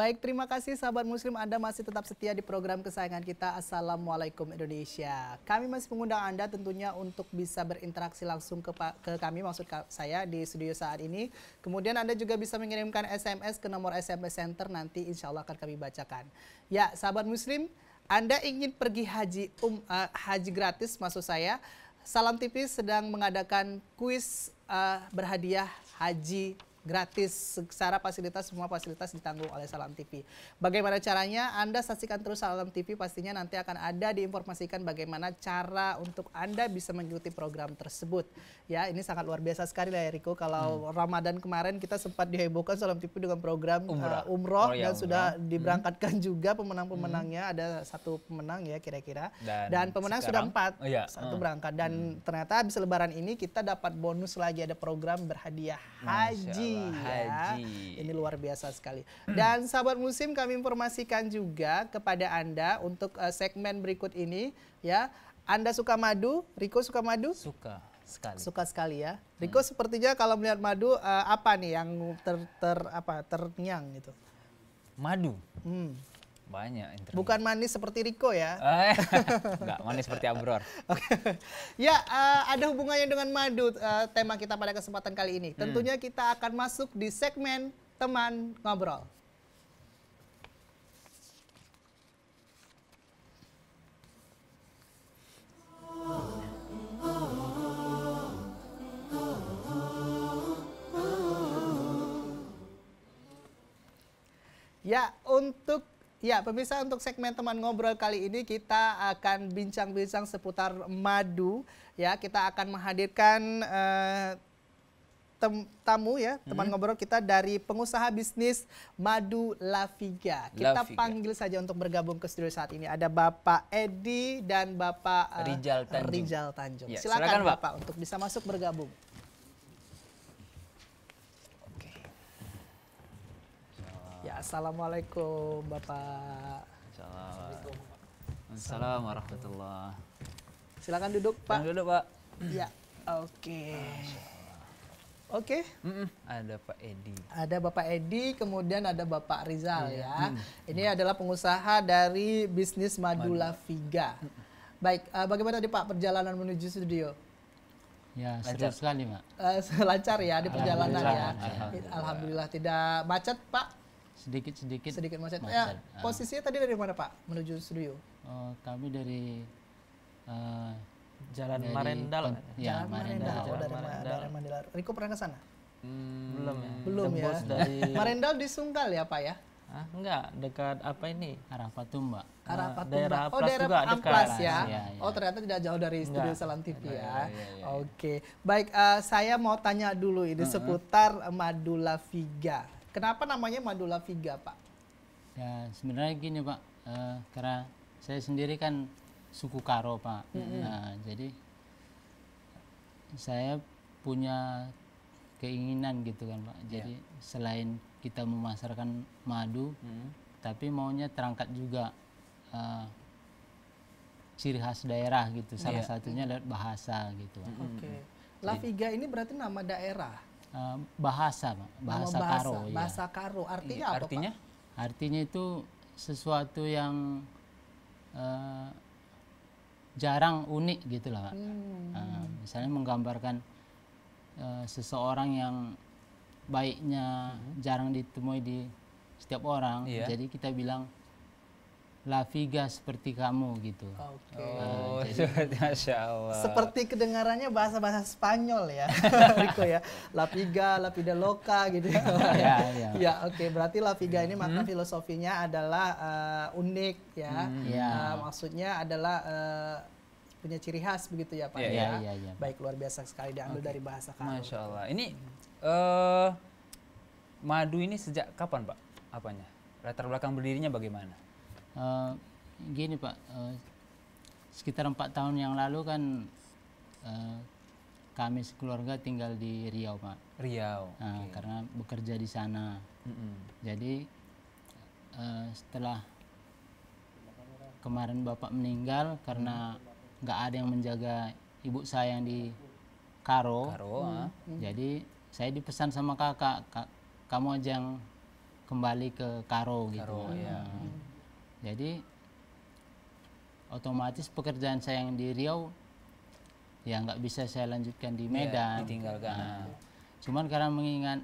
Baik, terima kasih sahabat muslim Anda masih tetap setia di program kesayangan kita Assalamualaikum Indonesia. Kami masih mengundang Anda tentunya untuk bisa berinteraksi langsung ke, ke kami, maksud saya di studio saat ini. Kemudian Anda juga bisa mengirimkan SMS ke nomor SMS Center nanti insya Allah akan kami bacakan. Ya, sahabat muslim, Anda ingin pergi haji, um, uh, haji gratis maksud saya, Salam TV sedang mengadakan kuis uh, berhadiah haji gratis secara fasilitas semua fasilitas ditanggung oleh Salam TV. Bagaimana caranya? Anda saksikan terus Salam TV pastinya nanti akan ada diinformasikan bagaimana cara untuk Anda bisa mengikuti program tersebut. Ya, ini sangat luar biasa sekali lah Eriko kalau hmm. Ramadan kemarin kita sempat dihebohkan Salam TV dengan program eh, umroh, uh, umroh ya, dan sudah hmm. diberangkatkan hmm. juga pemenang-pemenangnya hmm. ada satu pemenang ya kira-kira dan, dan pemenang sekarang, sudah empat oh iya. satu hmm. berangkat dan hmm. ternyata habis lebaran ini kita dapat bonus lagi ada program berhadiah Masya haji haji. Ya. Ini luar biasa sekali. Dan sahabat musim kami informasikan juga kepada Anda untuk uh, segmen berikut ini ya. Anda suka madu? Riko suka madu? Suka sekali. Suka sekali ya. Hmm. Riko hmm. sepertinya kalau melihat madu uh, apa nih yang ter ter apa ternyang gitu? Madu. Hmm. Banyak interview. Bukan manis seperti Riko ya. Enggak, eh, manis seperti Abror. okay. Ya, uh, ada hubungannya dengan madu uh, tema kita pada kesempatan kali ini. Hmm. Tentunya kita akan masuk di segmen teman ngobrol. Ya, untuk Ya, pemirsa untuk segmen teman ngobrol kali ini kita akan bincang-bincang seputar madu. Ya, kita akan menghadirkan uh, tamu ya, teman mhm. ngobrol kita dari pengusaha bisnis Madu Laviga. Kita Viga. panggil saja untuk bergabung ke studio saat ini. Ada Bapak Edi dan Bapak uh, eh, Rijal Tanjung. Rijal Tanjung. Ya, silakan, silakan Bapak untuk bisa masuk bergabung. Assalamualaikum Bapak. Assalamualaikum. Assalamualaikum warahmatullah. Silakan duduk Pak. Silakan duduk Pak. Ya, oke. Okay. Oke. Okay. Mm -mm. Ada Pak Edi. Ada Bapak Edi, kemudian ada Bapak Rizal yeah. ya. Mm. Ini adalah pengusaha dari bisnis Madula Viga. Mm. Baik, uh, bagaimana tadi Pak perjalanan menuju studio? Ya, lancar. seru sekali, Pak. Uh, eh, lancar ya di perjalanan Alhamdulillah. ya. Alhamdulillah. Alhamdulillah tidak macet, Pak sedikit-sedikit sedikit macet. Ya, uh. tadi dari mana Pak menuju studio? uh, kami dari uh, Jalan dari Marendal. Kon, ya, Jalan Marendal. Marendal. Oh, dari Marendal. Dari Marendal. Riko pernah ke sana? Hmm, belum ya. Belum ya. Dari... Marendal di Sungkal ya, Pak ya? Ah, enggak, dekat apa ini? Arah Patumba. Arah Patumba. Daerah oh, daerah juga Amplas dekat. ya. Ya, ya. Oh, ternyata tidak jauh dari enggak. studio Salam TV ya. ya, ya, ya. Oke. Baik, uh, saya mau tanya dulu ini uh -huh. seputar Madula Viga Kenapa namanya Madula Viga, Pak? Ya, sebenarnya gini, Pak. E, karena saya sendiri kan suku Karo, Pak. Mm -hmm. nah, jadi saya punya keinginan gitu kan, Pak. Iya. Jadi yeah. selain kita memasarkan madu, mm. tapi maunya terangkat juga e, ciri khas daerah gitu. Salah yeah. satunya lewat bahasa gitu. Oke. Okay. Laviga ini berarti nama daerah. Eh, bahasa bahasa, bahasa karo iya. bahasa ya. karo artinya iya, apa artinya Pak? artinya itu sesuatu yang uh, jarang unik gitulah Hmm. Uh, misalnya menggambarkan uh, seseorang yang baiknya hmm. jarang ditemui di setiap orang. Yeah. Jadi kita bilang Lafiga seperti kamu gitu. Oke. Okay. Oh, Masya Allah. Seperti kedengarannya bahasa-bahasa Spanyol ya, Rico ya. Lafiga, Lapida Loca gitu ya. ya, ya. ya oke. Okay. Berarti Laviga ini hmm. makna filosofinya adalah uh, unik ya. Hmm. Uh, maksudnya adalah uh, punya ciri khas begitu ya Pak ya. Iya, iya, ya. Baik luar biasa sekali diambil okay. dari bahasa kamu. Masya Allah. Ini uh, madu ini sejak kapan Pak? Apanya? Latar belakang berdirinya bagaimana? uh, gini Pak, uh, sekitar empat tahun yang lalu kan uh, kami sekeluarga tinggal di Riau Pak. Riau. Nah, okay. Karena bekerja di sana. Mm -hmm. Jadi uh, setelah kemarin Bapak meninggal karena nggak mm -hmm. ada yang menjaga ibu saya yang di Karo. Karo. Mm -hmm. Jadi saya dipesan sama kakak, kak, kamu aja yang kembali ke Karo, gitu. Karo gitu. ya. Nah, jadi otomatis pekerjaan saya yang di Riau ya nggak bisa saya lanjutkan di iya, Medan. Ya, ditinggalkan. Nah, cuman karena mengingat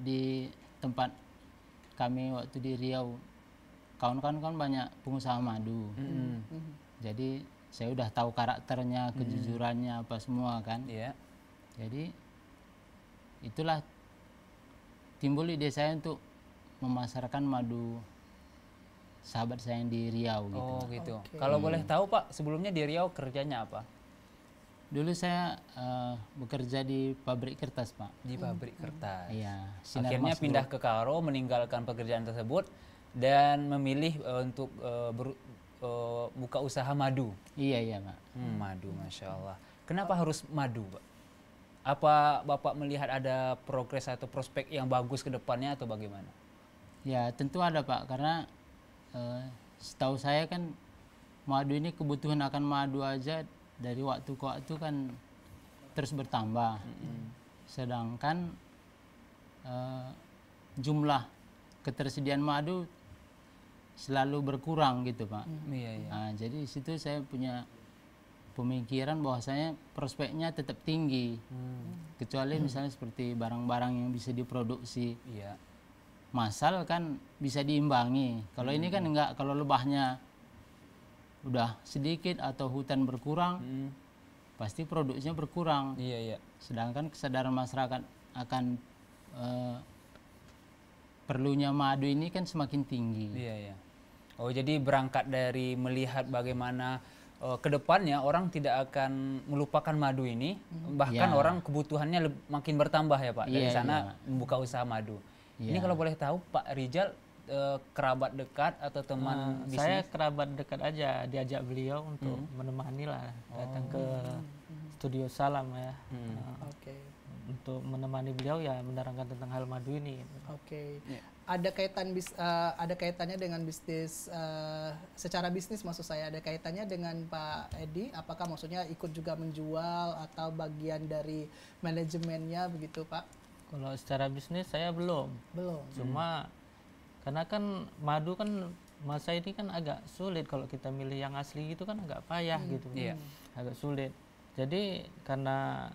di tempat kami waktu di Riau kawan-kawan kan banyak pengusaha madu. Mm -hmm. Jadi saya udah tahu karakternya, mm. kejujurannya mm. apa semua kan. Yeah. Jadi itulah timbul ide saya untuk memasarkan madu sahabat saya yang di Riau gitu. Oh gitu. Okay. Kalau boleh tahu Pak, sebelumnya di Riau kerjanya apa? Dulu saya uh, bekerja di pabrik kertas Pak. Di pabrik hmm. kertas. Iya. Sinar Akhirnya Mas pindah dulu. ke Karo, meninggalkan pekerjaan tersebut dan memilih uh, untuk uh, eh, ber, uh, buka usaha madu. Iya iya Pak. Hmm, madu, masya Allah. Kenapa harus madu Pak? Apa Bapak melihat ada progres atau prospek yang bagus ke depannya atau bagaimana? Ya tentu ada Pak, karena Eh, setahu saya kan madu ini kebutuhan akan madu aja dari waktu ke waktu kan terus bertambah. Mm -hmm. Sedangkan uh, jumlah ketersediaan madu selalu berkurang gitu pak. Mm, iya, iya. Nah, jadi situ saya punya pemikiran bahwasanya prospeknya tetap tinggi, mm. kecuali mm. misalnya seperti barang-barang yang bisa diproduksi. yeah masal kan bisa diimbangi. Kalau hmm. ini kan hmm. enggak, kalau lebahnya udah sedikit atau hutan berkurang, hmm. pasti produksinya berkurang. Iya, iya. Sedangkan kesadaran masyarakat akan e, perlunya madu ini kan semakin tinggi. Iya, iya. Oh, jadi berangkat dari melihat bagaimana eh, ke depannya orang tidak akan melupakan madu ini hmm. bahkan ya. orang kebutuhannya makin bertambah ya pak dari iya, sana ya. membuka usaha madu Ya. Ini kalau boleh tahu Pak Rizal eh, kerabat dekat atau teman hmm, eh, bisnis? Saya kerabat dekat aja diajak beliau untuk hmm. menemani lah datang ke oh. hmm. studio Salam ya. Hmm. Uh, Oke. Okay. Untuk menemani beliau ya menerangkan tentang hal madu ini. Oke. Okay. Ya. Yeah. Ada kaitan bis, uh, ada kaitannya dengan bisnis uh, secara bisnis maksud saya ada kaitannya dengan Pak Edi. Apakah maksudnya ikut juga menjual atau bagian dari manajemennya begitu Pak? Kalau secara bisnis saya belum. Belum. Cuma hmm. karena kan madu kan masa ini kan agak sulit kalau kita milih yang asli itu kan agak payah hmm. gitu. Iya. Hmm. Agak sulit. Jadi karena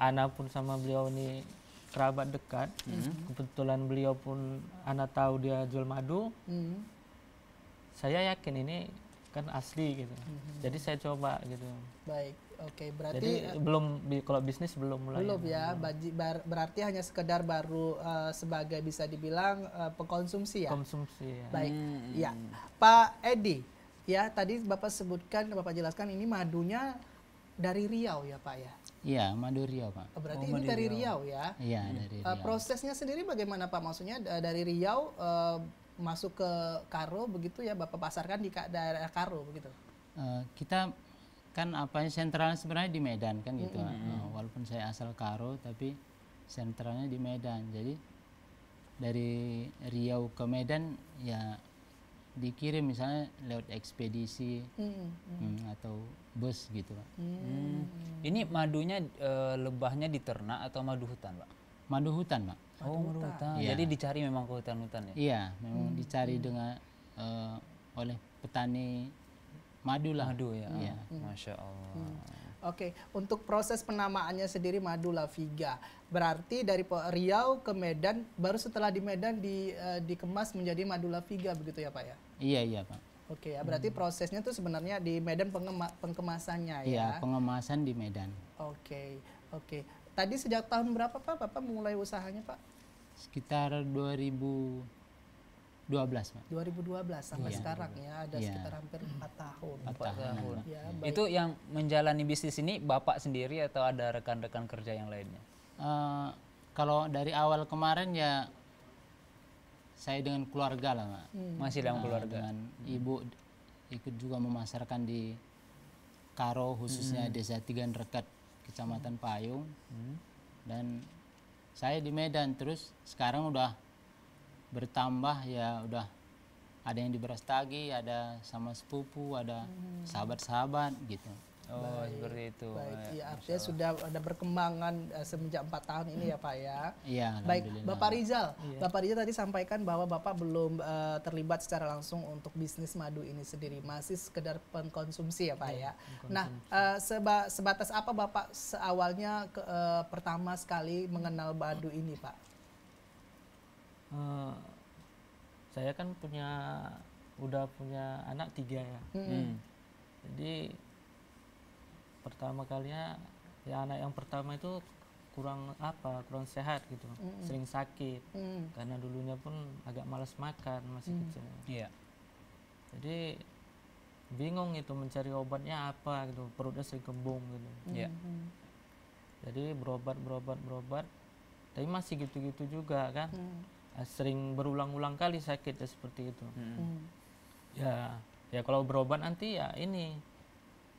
Ana pun sama beliau ini kerabat dekat, hmm. kebetulan beliau pun Ana tahu dia jual madu. Hmm. Saya yakin ini kan asli gitu. Hmm. Jadi saya coba gitu. Baik. Oke, okay, berarti Jadi, uh, belum kalau bisnis belum mulai. Belum ya, baji, bar, berarti hanya sekedar baru uh, sebagai bisa dibilang uh, pengkonsumsi ya. Konsumsi ya. Baik. Hmm. Ya. Pak Edi, ya tadi Bapak sebutkan Bapak jelaskan ini madunya dari Riau ya, Pak ya. Iya, madu Riau, Pak. Oh, berarti oh, ini dari Riau, Riau ya. Iya, dari Riau. Uh, prosesnya sendiri bagaimana, Pak? Maksudnya dari Riau uh, masuk ke Karo begitu ya Bapak pasarkan di daerah Karo begitu. Uh, kita kan apa sentralnya sebenarnya di Medan kan gitu. Mm -hmm. nah, walaupun saya asal Karo tapi sentralnya di Medan. Jadi dari Riau ke Medan ya dikirim misalnya lewat ekspedisi mm hmm, atau bus gitu pak. Mm -hmm. Ini madunya e, lebahnya diternak atau madu hutan pak? Madu hutan pak. Oh madu hutan. Ya. Jadi dicari memang ke hutan-hutan ya? Iya, memang mm -hmm. dicari dengan e, oleh petani Madu lah. Madu ya. ya. Masya Allah. Hmm. Oke, okay. untuk proses penamaannya sendiri Madu Laviga. Berarti dari Riau ke Medan baru setelah di Medan di uh, dikemas menjadi Madu Laviga begitu ya, Pak ya? Iya, iya, Pak. Oke, okay, ya, berarti hmm. prosesnya itu sebenarnya di Medan pengema pengemasannya ya. Iya, pengemasan di Medan. Oke. Okay, oke. Okay. Tadi sejak tahun berapa Pak Bapak mulai usahanya, Pak? Sekitar 2000 2012, Pak. 2012 sampai iya. sekarang ya, ada iya. sekitar hampir 4 tahun. 4 tahun. tahun. Ya, iya. baik. Itu yang menjalani bisnis ini Bapak sendiri atau ada rekan-rekan kerja yang lainnya? Uh, kalau dari awal kemarin ya saya dengan keluarga lah, Pak. Hmm. Masih dalam uh, keluarga. Dengan hmm. ibu ikut juga memasarkan di Karo khususnya hmm. Desa Tigan Rekat, Kecamatan hmm. Payung. Hmm. Dan saya di Medan terus sekarang udah bertambah ya udah ada yang di beras tagi ada sama sepupu, ada hmm. sahabat-sahabat hmm. gitu. Oh, baik, seperti itu. Baik, ya, artinya sudah ada perkembangan uh, semenjak empat tahun ini ya, Pak ya. Iya. Baik, Bapak Rizal. ya. Bapak Rizal tadi sampaikan bahwa Bapak belum uh, terlibat secara langsung untuk bisnis madu ini sendiri, masih sekedar pengkonsumsi ya, Pak ya. ya. Nah, uh, seba sebatas apa Bapak seawalnya ke, uh, pertama sekali mengenal madu ini, Pak? uh, saya kan punya udah punya anak tiga ya -hmm. hmm. jadi pertama kalinya ya anak yang pertama itu kurang apa kurang sehat gitu -hmm. sering sakit -hmm. karena dulunya pun agak malas makan masih -hmm. kecil yeah. jadi bingung itu mencari obatnya apa gitu perutnya sering kembung gitu mm -hmm. yeah. jadi berobat berobat berobat tapi masih gitu-gitu juga kan mm. Eh, sering berulang-ulang kali sakit ya seperti itu hmm. hmm. ya ya kalau berobat nanti ya ini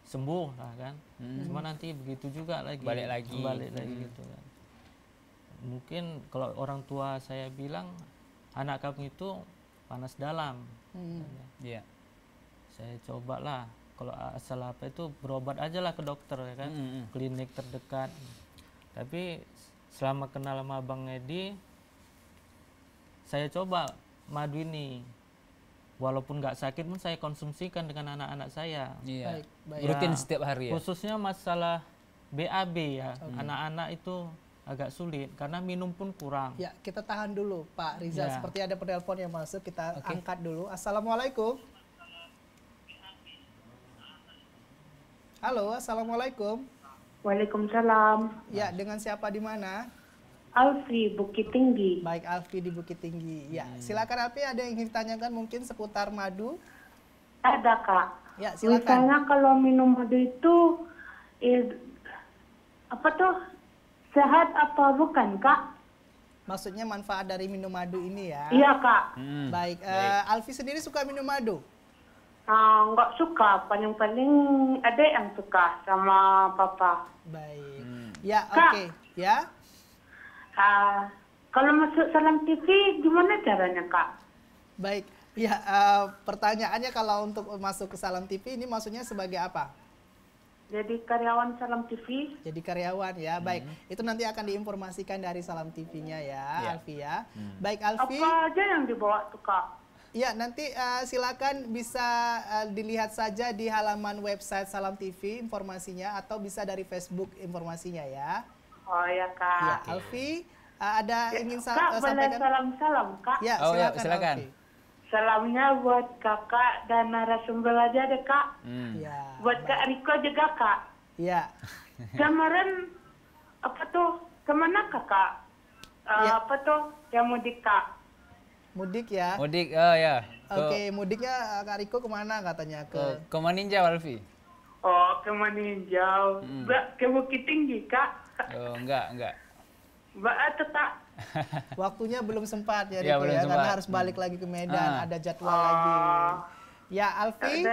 sembuh lah kan hmm. cuma nanti begitu juga lagi balik lagi balik hmm. lagi gitu kan mungkin kalau orang tua saya bilang anak kamu itu panas dalam hmm. Kan ya yeah. saya cobalah kalau asal apa itu berobat aja lah ke dokter ya kan hmm. hmm. klinik terdekat tapi selama kenal sama bang Edi saya coba madu ini walaupun nggak sakit pun saya konsumsikan dengan anak-anak saya. Iya. Baik, baik. Ya, Rutin setiap hari ya. Khususnya masalah BAB ya, anak-anak okay. itu agak sulit karena minum pun kurang. Ya, kita tahan dulu Pak Riza, ya. seperti ada penelpon yang masuk, kita okay. angkat dulu. Assalamualaikum. Halo, Assalamualaikum. Waalaikumsalam. Ya, dengan siapa di mana? Alfi Bukit Tinggi. Baik Alfi di Bukit Tinggi. Ya, hmm. silakan Alfi ada yang ingin ditanyakan mungkin seputar madu? Ada kak. Ya silakan. Misalnya kalau minum madu itu, eh, apa tuh sehat apa bukan kak? Maksudnya manfaat dari minum madu ini ya? Iya kak. Hmm. Baik, eh, Baik. Uh, Alfi sendiri suka minum madu? Uh, ah, enggak suka, paling-paling ada yang suka sama papa. Baik. Hmm. Ya, oke. Okay. Ya. Ah, kalau masuk salam TV gimana caranya kak? Baik, ya uh, pertanyaannya kalau untuk masuk ke salam TV ini maksudnya sebagai apa? Jadi karyawan Salam TV. Jadi karyawan ya, baik. Hmm. Itu nanti akan diinformasikan dari Salam TV-nya ya, ya. Alfi ya. Hmm. Baik Alfi. Apa aja yang dibawa tuh kak? Ya, nanti uh, silakan bisa uh, dilihat saja di halaman website Salam TV informasinya atau bisa dari Facebook informasinya ya. Oh iya, iya. Eh, ya kak. Ya, Alfi uh, ada ingin sa kak, eh, sampaikan? Kak salam salam kak. Ya oh, silakan. Ya, silakan. Salamnya buat kakak dan narasumber aja deh kak. Hmm. Ya, buat kak Riko juga kak. Ya. Kemarin apa tuh kemana kakak? Uh, ya. Apa tuh yang mudik kak? Mudik ya. Mudik, oh ya. Oke, okay, mudiknya Kak Riko kemana katanya? Ke oh, ke Alfi. Oh, ke Maninja. Hmm. Ke Bukit Tinggi, Kak. Oh, enggak, enggak. mbak eh, tetap. Waktunya belum sempat ya, ya, ya, ya sempat. karena harus balik lagi ke Medan, hmm. ada jadwal oh. lagi. Ya Alfi.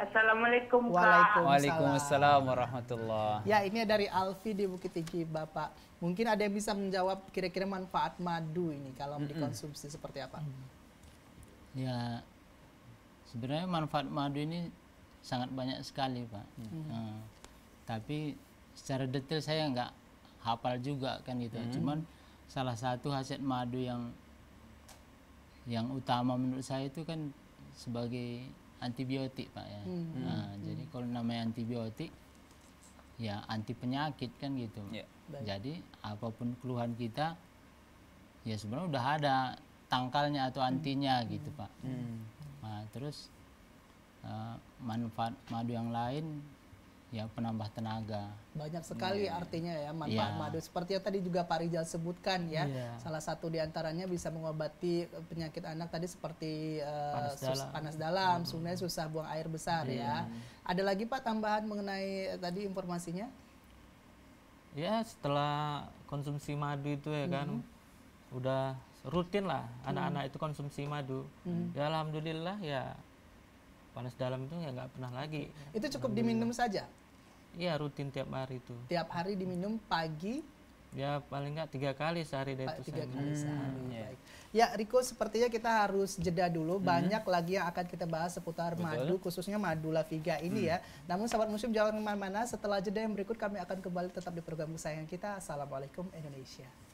Assalamualaikum Kak. Waalaikumsalam. Waalaikumsalam warahmatullahi Ya ini dari Alfi di Bukit Tinggi Bapak. Mungkin ada yang bisa menjawab kira-kira manfaat madu ini kalau mm -mm. dikonsumsi seperti apa? Ya sebenarnya manfaat madu ini sangat banyak sekali Pak. Mm -hmm. uh, tapi secara detail saya nggak hafal juga kan gitu hmm. cuman salah satu hasil madu yang yang utama menurut saya itu kan sebagai antibiotik pak ya hmm. nah, hmm. jadi kalau namanya antibiotik ya anti penyakit kan gitu yeah. jadi apapun keluhan kita ya sebenarnya udah ada tangkalnya atau hmm. antinya gitu, hmm. gitu pak hmm. Nah, terus uh, manfaat madu yang lain ya penambah tenaga. Banyak sekali yeah. artinya ya manfaat yeah. madu. Seperti yang tadi juga Pak Rijal sebutkan ya, yeah. salah satu diantaranya bisa mengobati penyakit anak tadi seperti eh, panas, sus dalam. panas dalam, -hmm. sungai susah buang air besar yeah. ya. Iya. Ada lagi Pak tambahan mengenai eh, tadi informasinya? Ya setelah konsumsi madu itu ya mm -hmm. kan, mm-hmm. udah rutin lah mm-hmm. anak-anak itu konsumsi madu. Mm. Ya alhamdulillah ya panas dalam itu ya nggak pernah lagi. Itu cukup diminum saja? Iya rutin tiap hari itu. Tiap hari diminum pagi? Ya paling nggak tiga kali sehari dari itu. Tiga kali sehari. Hmm, iya. Baik. Ya Riko sepertinya kita harus jeda dulu. Hmm. Banyak hmm. lagi yang akan kita bahas seputar Betul. madu khususnya madu Laviga ini hmm. ya. Namun sahabat musim jangan kemana-mana. Setelah jeda yang berikut kami akan kembali tetap di program kesayangan kita. Assalamualaikum Indonesia.